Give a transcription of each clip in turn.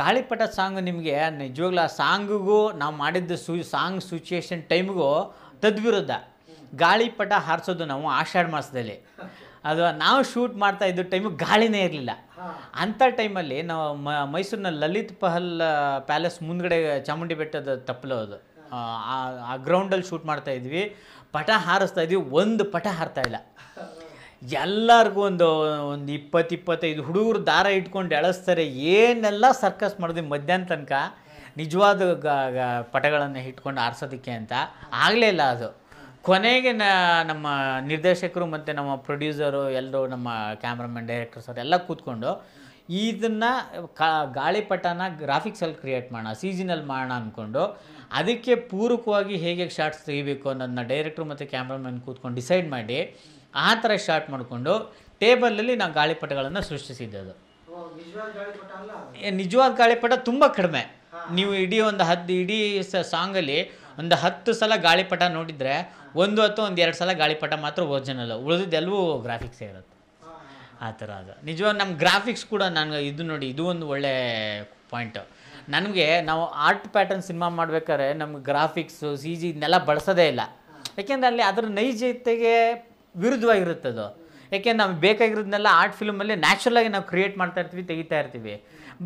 ಗಾಳಿಪಟ ಸಾಂಗ್ ನಿಮಗೆ ನಿಜವಾಗ್ಲೂ ಆ ಸಾಂಗಿಗೂ ನಾವು ಮಾಡಿದ್ದ ಸು ಸಾಂಗ್ ಸಿಚುಯೇಷನ್ ಟೈಮ್ಗೂ ತದ್ವಿರುದ್ಧ ಗಾಳಿಪಟ ಹಾರಿಸೋದು ನಾವು ಆಷಾಢ ಮಾಸದಲ್ಲಿ ಅದು ನಾವು ಶೂಟ್ ಮಾಡ್ತಾ ಇದ್ದ ಟೈಮು ಗಾಳಿನೇ ಇರಲಿಲ್ಲ ಅಂಥ ಟೈಮಲ್ಲಿ ನಾವು ಮ ಮೈಸೂರಿನ ಲಲಿತ್ ಪಹಲ್ ಪ್ಯಾಲೇಸ್ ಮುಂದ್ಗಡೆ ಚಾಮುಂಡಿ ಬೆಟ್ಟದ ತಪ್ಪಲು ಅದು ಆ ಗ್ರೌಂಡಲ್ಲಿ ಶೂಟ್ ಮಾಡ್ತಾ ಇದ್ವಿ ಪಟ ಹಾರಿಸ್ತಾ ಇದ್ವಿ ಒಂದು ಪಟ ಹಾರ್ತಾ ಇಲ್ಲ ಎಲ್ಲರಿಗೂ ಒಂದು ಒಂದು ಇಪ್ಪತ್ತು ಇಪ್ಪತ್ತೈದು ಹುಡುಗರು ದಾರ ಇಟ್ಕೊಂಡು ಎಳಸ್ತಾರೆ ಏನೆಲ್ಲ ಸರ್ಕಸ್ ಮಾಡಿದ್ವಿ ಮಧ್ಯಾಹ್ನ ತನಕ ನಿಜವಾದ ಗ ಪಟಗಳನ್ನು ಇಟ್ಕೊಂಡು ಆರಿಸೋದಕ್ಕೆ ಅಂತ ಆಗಲೇ ಇಲ್ಲ ಅದು ಕೊನೆಗೆ ನಮ್ಮ ನಿರ್ದೇಶಕರು ಮತ್ತು ನಮ್ಮ ಪ್ರೊಡ್ಯೂಸರು ಎಲ್ಲರೂ ನಮ್ಮ ಕ್ಯಾಮ್ರಾಮನ್ ಡೈರೆಕ್ಟರ್ಸ್ ಅವರೆಲ್ಲ ಕೂತ್ಕೊಂಡು ಇದನ್ನು ಕಾ ಗಾಳಿಪಟನ ಗ್ರಾಫಿಕ್ಸಲ್ಲಿ ಕ್ರಿಯೇಟ್ ಮಾಡೋಣ ಸೀಸನಲ್ಲಿ ಮಾಡೋಣ ಅಂದ್ಕೊಂಡು ಅದಕ್ಕೆ ಪೂರಕವಾಗಿ ಹೇಗೆ ಶಾರ್ಟ್ಸ್ ತೆಗಿಬೇಕು ಅನ್ನೋದನ್ನ ಡೈರೆಕ್ಟ್ರು ಮತ್ತು ಕ್ಯಾಮ್ರಾಮನ್ ಕೂತ್ಕೊಂಡು ಡಿಸೈಡ್ ಮಾಡಿ ಆ ಥರ ಶಾರ್ಟ್ ಮಾಡಿಕೊಂಡು ಟೇಬಲಲ್ಲಿ ನಾವು ಗಾಳಿಪಟಗಳನ್ನು ಸೃಷ್ಟಿಸಿದ್ದದು ನಿಜವಾದ ಗಾಳಿಪಟ ತುಂಬ ಕಡಿಮೆ ನೀವು ಇಡೀ ಒಂದು ಹತ್ತು ಇಡೀ ಸಾಂಗಲ್ಲಿ ಒಂದು ಹತ್ತು ಸಲ ಗಾಳಿಪಟ ನೋಡಿದರೆ ಒಂದು ಅಥವಾ ಒಂದು ಎರಡು ಸಲ ಗಾಳಿಪಟ ಮಾತ್ರ ಒರಿಜಿನಲ್ ಉಳಿದಿದ್ದೆಲ್ಲವೂ ಗ್ರಾಫಿಕ್ಸೇ ಇರುತ್ತೆ ಆ ಥರ ಅದು ನಿಜವಾಗ ನಮ್ಮ ಗ್ರಾಫಿಕ್ಸ್ ಕೂಡ ನಾನು ಇದು ನೋಡಿ ಇದು ಒಂದು ಒಳ್ಳೆ ಪಾಯಿಂಟು ನನಗೆ ನಾವು ಆರ್ಟ್ ಪ್ಯಾಟರ್ನ್ ಸಿನಿಮಾ ಮಾಡಬೇಕಾದ್ರೆ ನಮ್ಗೆ ಗ್ರಾಫಿಕ್ಸು ಸಿ ಜಿ ಇದನ್ನೆಲ್ಲ ಬಳಸೋದೇ ಇಲ್ಲ ಯಾಕೆಂದರೆ ಅಲ್ಲಿ ಅದರ ನೈಜತೆಗೆ ಅದು ಯಾಕೆ ನಾವು ಬೇಕಾಗಿರೋದನ್ನೆಲ್ಲ ಆರ್ಟ್ ಫಿಲ್ಮಲ್ಲಿ ನ್ಯಾಚುರಲಾಗಿ ನಾವು ಕ್ರಿಯೇಟ್ ಮಾಡ್ತಾ ಇರ್ತೀವಿ ತೆಗಿತಾ ಇರ್ತೀವಿ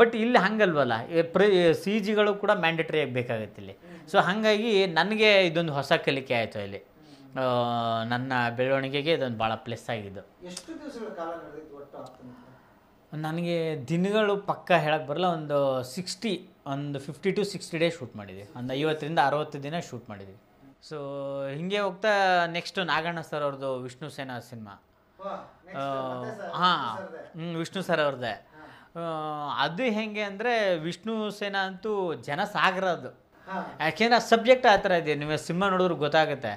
ಬಟ್ ಇಲ್ಲಿ ಹಂಗಲ್ವಲ್ಲ ಪ್ರ ಸಿ ಜಿಗಳು ಕೂಡ ಮ್ಯಾಂಡೇಟ್ರಿಯಾಗಿ ಬೇಕಾಗುತ್ತೆ ಇಲ್ಲಿ ಸೊ ಹಾಗಾಗಿ ನನಗೆ ಇದೊಂದು ಹೊಸ ಕಲಿಕೆ ಆಯಿತು ಇಲ್ಲಿ ನನ್ನ ಬೆಳವಣಿಗೆಗೆ ಇದೊಂದು ಭಾಳ ಪ್ಲಸ್ ಆಗಿದ್ದು ನನಗೆ ದಿನಗಳು ಪಕ್ಕ ಹೇಳಕ್ಕೆ ಬರಲ್ಲ ಒಂದು ಸಿಕ್ಸ್ಟಿ ಒಂದು fifty to sixty day shoot ಮಾಡಿದ್ವಿ ಒಂದು ಐವತ್ತರಿಂದ ಅರವತ್ತು ದಿನ ಶೂಟ್ ಮಾಡಿದ್ವಿ ಸೊ ಹಿಂಗೆ ಹೋಗ್ತಾ ನೆಕ್ಸ್ಟ್ ನಾಗಣ್ಣ ಸರ್ ಅವ್ರದ್ದು ವಿಷ್ಣು ಸೇನಾ ಸಿನಿಮಾ ಹಾಂ uh, ವಿಷ್ಣು ಸರ್ ಅವ್ರದ್ದೇ uh, ಅದು ಹೆಂಗೆ ಅಂದರೆ ವಿಷ್ಣು ಸೇನಾ ಅಂತೂ ಜನ ಸಾಗರ ಅದು ಯಾಕೆಂದ್ರೆ ಆ ಸಬ್ಜೆಕ್ಟ್ ಆ ಥರ ಇದೆ ನೀವು ಸಿನಿಮಾ ನೋಡಿದ್ರೆ ಗೊತ್ತಾಗುತ್ತೆ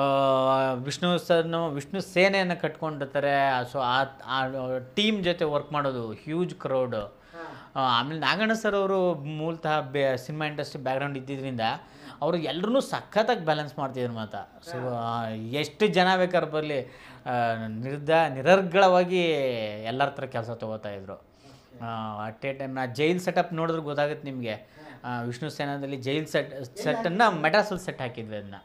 uh, ವಿಷ್ಣು ಸರ್ನು ವಿಷ್ಣು ಸೇನೆಯನ್ನು ಕಟ್ಕೊಂಡಿರ್ತಾರೆ ಸೊ ಆ ಟೀಮ್ ಜೊತೆ ವರ್ಕ್ ಮಾಡೋದು ಹ್ಯೂಜ್ ಕ್ರೌಡು ಆಮೇಲೆ ನಾಗಣ್ಣ ಸರ್ ಅವರು ಮೂಲತಃ ಬೇ ಸಿನಿಮಾ ಇಂಡಸ್ಟ್ರಿ ಬ್ಯಾಕ್ಗ್ರೌಂಡ್ ಇದ್ದಿದ್ದರಿಂದ ಅವರು ಎಲ್ಲರೂ ಸಖತ್ತಾಗಿ ಬ್ಯಾಲೆನ್ಸ್ ಮಾಡ್ತಿದ್ರು ಮಾತಾ ಸೊ ಎಷ್ಟು ಜನ ಬೇಕಾದ್ರೆ ಬರಲಿ ನಿರ್ದ ನಿರರ್ಗಳವಾಗಿ ಎಲ್ಲರ ಥರ ಕೆಲಸ ತೊಗೋತಾಯಿದ್ರು ಅಟ್ ಎ ಟೈಮ್ನ ಜೈಲ್ ಸೆಟಪ್ ನೋಡಿದ್ರೆ ಗೊತ್ತಾಗುತ್ತೆ ನಿಮಗೆ ವಿಷ್ಣು ಸೇನಾದಲ್ಲಿ ಜೈಲ್ ಸೆಟ್ ಸೆಟ್ಟನ್ನು ಮೆಟಾಸಲ್ ಸೆಟ್ ಹಾಕಿದ್ವಿ ಅದನ್ನ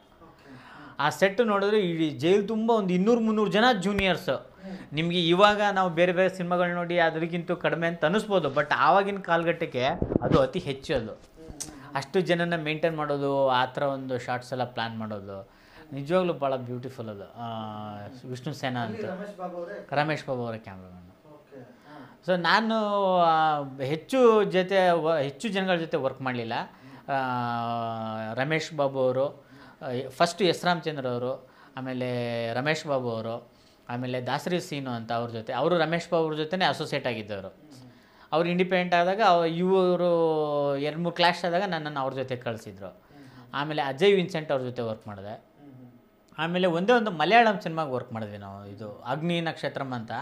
ಆ ಸೆಟ್ ನೋಡಿದ್ರೆ ಇಡೀ ಜೈಲ್ ತುಂಬ ಒಂದು ಇನ್ನೂರು ಮುನ್ನೂರು ಜನ ಜೂನಿಯರ್ಸು ನಿಮಗೆ ಇವಾಗ ನಾವು ಬೇರೆ ಬೇರೆ ಸಿನಿಮಾಗಳು ನೋಡಿ ಅದರಿಗಿಂತ ಕಡಿಮೆ ಅಂತ ಅನ್ನಿಸ್ಬೋದು ಬಟ್ ಆವಾಗಿನ ಕಾಲಘಟ್ಟಕ್ಕೆ ಅದು ಅತಿ ಹೆಚ್ಚು ಅದು ಅಷ್ಟು ಜನನ ಮೇಂಟೈನ್ ಮಾಡೋದು ಆ ಥರ ಒಂದು ಶಾರ್ಟ್ಸ್ ಎಲ್ಲ ಪ್ಲ್ಯಾನ್ ಮಾಡೋದು ನಿಜವಾಗ್ಲೂ ಭಾಳ ಬ್ಯೂಟಿಫುಲ್ ಅದು ವಿಷ್ಣು ಸೇನಾ ಅಂತ ರಮೇಶ್ ಬಾಬು ಅವರ ಕ್ಯಾಮ್ರಾಮನ್ ಸೊ ನಾನು ಹೆಚ್ಚು ಜೊತೆ ಹೆಚ್ಚು ಜನಗಳ ಜೊತೆ ವರ್ಕ್ ಮಾಡಲಿಲ್ಲ ರಮೇಶ್ ಬಾಬು ಅವರು ಫಸ್ಟು ಎಸ್ ರಾಮಚಂದ್ರ ಅವರು ಆಮೇಲೆ ರಮೇಶ್ ಬಾಬು ಅವರು ಆಮೇಲೆ ದಾಸರಿ ಸೀನು ಅಂತ ಅವ್ರ ಜೊತೆ ಅವರು ರಮೇಶ್ ಬಾಬು ಅವ್ರ ಜೊತೆ ಅಸೋಸಿಯೇಟ್ ಆಗಿದ್ದವರು ಅವ್ರು ಇಂಡಿಪೆಂಡೆಂಟ್ ಆದಾಗ ಇವರು ಎರಡು ಮೂರು ಕ್ಲಾಶ್ ಆದಾಗ ನನ್ನನ್ನು ಅವ್ರ ಜೊತೆ ಕಳಿಸಿದ್ರು ಆಮೇಲೆ ಅಜಯ್ ವಿನ್ಸೆಂಟ್ ಅವ್ರ ಜೊತೆ ವರ್ಕ್ ಮಾಡಿದೆ ಆಮೇಲೆ ಒಂದೇ ಒಂದು ಮಲಯಾಳಂ ಸಿನಿಮಾಗೆ ವರ್ಕ್ ಮಾಡಿದ್ವಿ ನಾವು ಇದು ಅಗ್ನಿ ನಕ್ಷತ್ರಂ ಅಂತ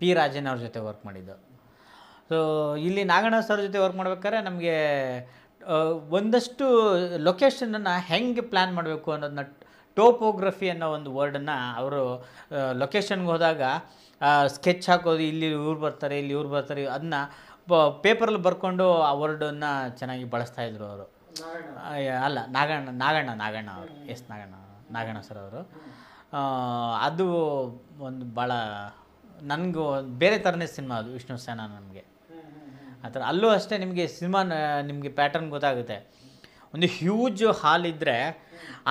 ಪಿ ರಾಜನ್ ಅವ್ರ ಜೊತೆ ವರ್ಕ್ ಮಾಡಿದ್ದು ಸೊ ಇಲ್ಲಿ ನಾಗಣ್ಣ ಸರ್ ಜೊತೆ ವರ್ಕ್ ಮಾಡ್ಬೇಕಾದ್ರೆ ನಮಗೆ ಒಂದಷ್ಟು ಲೊಕೇಶನನ್ನು ಹೆಂಗೆ ಪ್ಲ್ಯಾನ್ ಮಾಡಬೇಕು ಅನ್ನೋದನ್ನ ಟೋಪೋಗ್ರಫಿ ಅನ್ನೋ ಒಂದು ವರ್ಡನ್ನು ಅವರು ಲೊಕೇಶನ್ಗೆ ಹೋದಾಗ ಸ್ಕೆಚ್ ಹಾಕೋದು ಇಲ್ಲಿ ಇವ್ರು ಬರ್ತಾರೆ ಇಲ್ಲಿ ಇವ್ರು ಬರ್ತಾರೆ ಅದನ್ನ ಪೇಪರಲ್ಲಿ ಬರ್ಕೊಂಡು ಆ ವರ್ಡನ್ನು ಚೆನ್ನಾಗಿ ಬಳಸ್ತಾ ಇದ್ರು ಅವರು ಅಲ್ಲ ನಾಗಣ್ಣ ನಾಗಣ್ಣ ನಾಗಣ್ಣ ಅವರು ಎಸ್ ನಾಗಣ್ಣ ನಾಗಣ್ಣ ಸರ್ ಅವರು ಅದು ಒಂದು ಭಾಳ ನನಗೂ ಬೇರೆ ಥರನೇ ಸಿನಿಮಾ ಅದು ವಿಷ್ಣು ಸೇನ ನನಗೆ ಆ ಥರ ಅಲ್ಲೂ ಅಷ್ಟೇ ನಿಮಗೆ ಸಿನಿಮಾ ನಿಮಗೆ ಪ್ಯಾಟರ್ನ್ ಗೊತ್ತಾಗುತ್ತೆ ಒಂದು ಹ್ಯೂಜ್ ಹಾಲ್ ಇದ್ದರೆ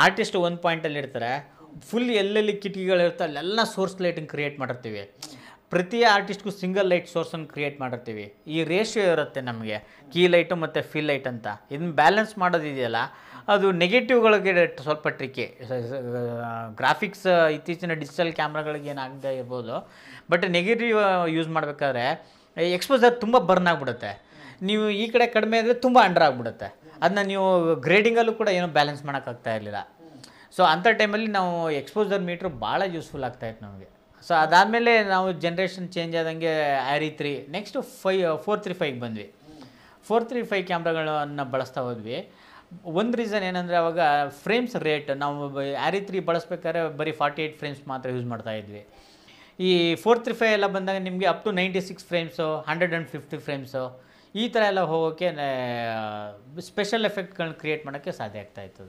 ಆರ್ಟಿಸ್ಟ್ ಒಂದು ಪಾಯಿಂಟಲ್ಲಿ ಇರ್ತಾರೆ ಫುಲ್ ಎಲ್ಲೆಲ್ಲಿ ಕಿಟಕಿಗಳಿರ್ತಾರೆ ಅಲ್ಲೆಲ್ಲ ಸೋರ್ಸ್ ಲೈಟಿಂಗ್ ಕ್ರಿಯೇಟ್ ಮಾಡಿರ್ತೀವಿ ಪ್ರತಿ ಆರ್ಟಿಸ್ಟ್ಗೂ ಸಿಂಗಲ್ ಲೈಟ್ ಸೋರ್ಸನ್ನು ಕ್ರಿಯೇಟ್ ಮಾಡಿರ್ತೀವಿ ಈ ರೇಷಿಯೋ ಇರುತ್ತೆ ನಮಗೆ ಕೀ ಲೈಟು ಮತ್ತು ಫೀಲ್ ಲೈಟ್ ಅಂತ ಇದನ್ನ ಬ್ಯಾಲೆನ್ಸ್ ಮಾಡೋದಿದೆಯಲ್ಲ ಅದು ನೆಗೆಟಿವ್ಗಳಿಗೆ ಸ್ವಲ್ಪ ಟ್ರಿಕಿ ಗ್ರಾಫಿಕ್ಸ್ ಇತ್ತೀಚಿನ ಡಿಜಿಟಲ್ ಕ್ಯಾಮ್ರಾಗಳಿಗೆ ಏನಾಗದೆ ಇರ್ಬೋದು ಬಟ್ ನೆಗೆಟಿವ್ ಯೂಸ್ ಮಾಡಬೇಕಾದ್ರೆ ಎಕ್ಸ್ಪೋಸರ್ ತುಂಬ ಬರ್ನ್ ಆಗಿಬಿಡುತ್ತೆ ನೀವು ಈ ಕಡೆ ಕಡಿಮೆ ಆದರೆ ತುಂಬ ಅಂಡರ್ ಆಗಿಬಿಡುತ್ತೆ ಅದನ್ನ ನೀವು ಗ್ರೇಡಿಂಗಲ್ಲೂ ಕೂಡ ಏನೂ ಬ್ಯಾಲೆನ್ಸ್ ಮಾಡೋಕ್ಕಾಗ್ತಾ ಇರಲಿಲ್ಲ ಸೊ ಅಂಥ ಟೈಮಲ್ಲಿ ನಾವು ಎಕ್ಸ್ಪೋಸರ್ ಮೀಟ್ರ್ ಭಾಳ ಯೂಸ್ಫುಲ್ ಆಗ್ತಾಯಿತ್ತು ನಮಗೆ ಸೊ ಅದಾದಮೇಲೆ ನಾವು ಜನ್ರೇಷನ್ ಚೇಂಜ್ ಆದಂಗೆ ಆರಿ ತ್ರೀ ನೆಕ್ಸ್ಟು ಫೈ ಫೋರ್ ತ್ರೀ ಫೈವ್ಗೆ ಬಂದ್ವಿ ಫೋರ್ ತ್ರೀ ಫೈವ್ ಕ್ಯಾಮ್ರಾಗಳನ್ನು ಬಳಸ್ತಾ ಹೋದ್ವಿ ಒಂದು ರೀಸನ್ ಏನಂದರೆ ಅವಾಗ ಫ್ರೇಮ್ಸ್ ರೇಟ್ ನಾವು ಆರಿ ತ್ರೀ ಬಳಸ್ಬೇಕಾದ್ರೆ ಬರೀ ಫಾರ್ಟಿ ಏಯ್ಟ್ ಫ್ರೇಮ್ಸ್ ಮಾತ್ರ ಯೂಸ್ ಮಾಡ್ತಾ ಇದ್ವಿ ಈ ಫೋರ್ ತ್ರೀ ಫೈವ್ ಎಲ್ಲ ಬಂದಾಗ ನಿಮಗೆ up to ninety six frames hundred and fifty frames ಈ ಥರ ಎಲ್ಲ ಹೋಗೋಕ್ಕೆ ಸ್ಪೆಷಲ್ ಎಫೆಕ್ಟ್ಗಳನ್ನ ಕ್ರಿಯೇಟ್ ಮಾಡೋಕ್ಕೆ ಸಾಧ್ಯ ಆಗ್ತಾ ಇತ್ತು